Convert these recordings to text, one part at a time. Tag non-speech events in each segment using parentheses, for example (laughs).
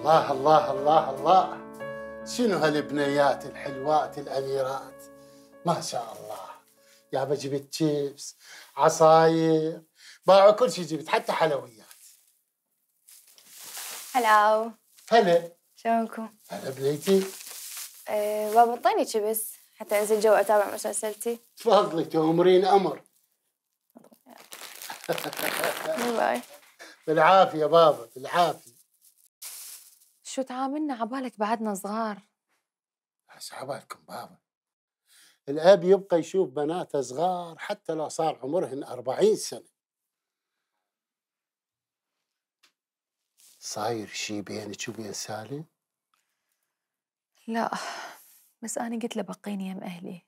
الله الله الله الله شنو هالبنيات الحلوات الاميرات ما شاء الله يا جبت تشيبس عصاير باعوا كل شيء جبت حتى حلويات هلاو هلا شلونكم؟ هلا بليتي أه بابا اعطيني تشيبس حتى انزل جو اتابع مسلسلتي تفضلي تؤمرين امر (laughs) باي بالعافيه بابا بالعافيه شو تعاملنا عبالك بعدنا صغار بس عبالكم بابا الأب يبقى يشوف بناته صغار حتى لو صار عمرهن أربعين سنة صاير شي بينك وبين سالم؟ لا بس أنا قلت له بقيني يم أهلي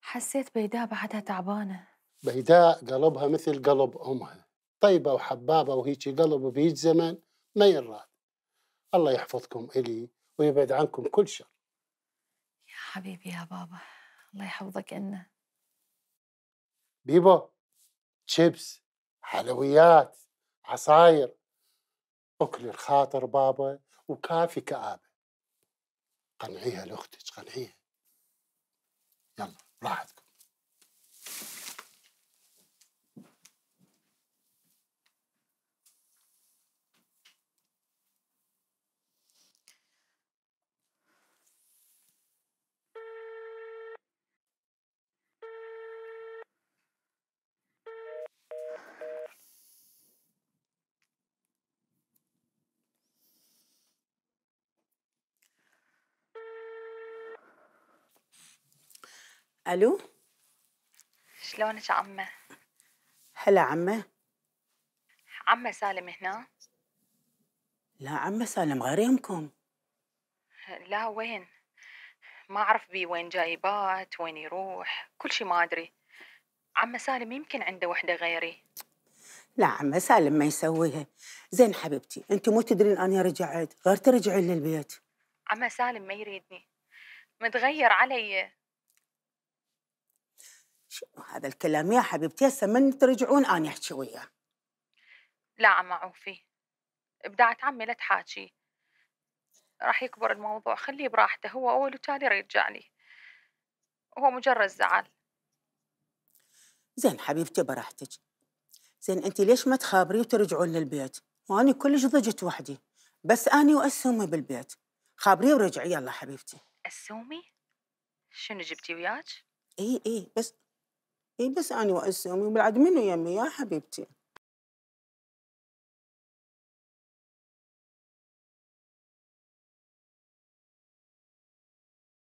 حسيت بيداء بعدها تعبانة بيداء قلبها مثل قلب أمها طيبة وحبابة وهيجي قلب بهيج زمان ما ينراد الله يحفظكم إلي ويبعد عنكم كل شر يا حبيبي يا بابا الله يحفظك إنا بيبا شيبس حلويات عصاير أكل الخاطر بابا وكافي كآبة قنعيها لأختك قنعيها يلا الو شلونك عمه؟ هلا عمه عمه سالم هنا؟ لا عمه سالم غير يمكم لا وين؟ ما اعرف بي وين جايبات وين يروح كل شيء ما ادري عمه سالم يمكن عنده وحده غيري لا عمه سالم ما يسويها زين حبيبتي انت مو تدرين اني رجعت غير ترجعين للبيت عمه سالم ما يريدني متغير علي شنو هذا الكلام يا حبيبتي هسه من ترجعون أنا أحكي وياه لا عم عوفي ابدعت عمي لا تحاكي راح يكبر الموضوع خليه براحته هو أول وتالي رجعني لي هو مجرد زعل زين حبيبتي براحتك زين انت ليش ما تخابري وترجعون للبيت واني كلش ضجت وحدي بس اني واسومي بالبيت خابري ورجعي يلا حبيبتي اسومي شنو جبتي وياك اي اي بس اي بس اني واسهم وبعد منو يمي يا حبيبتي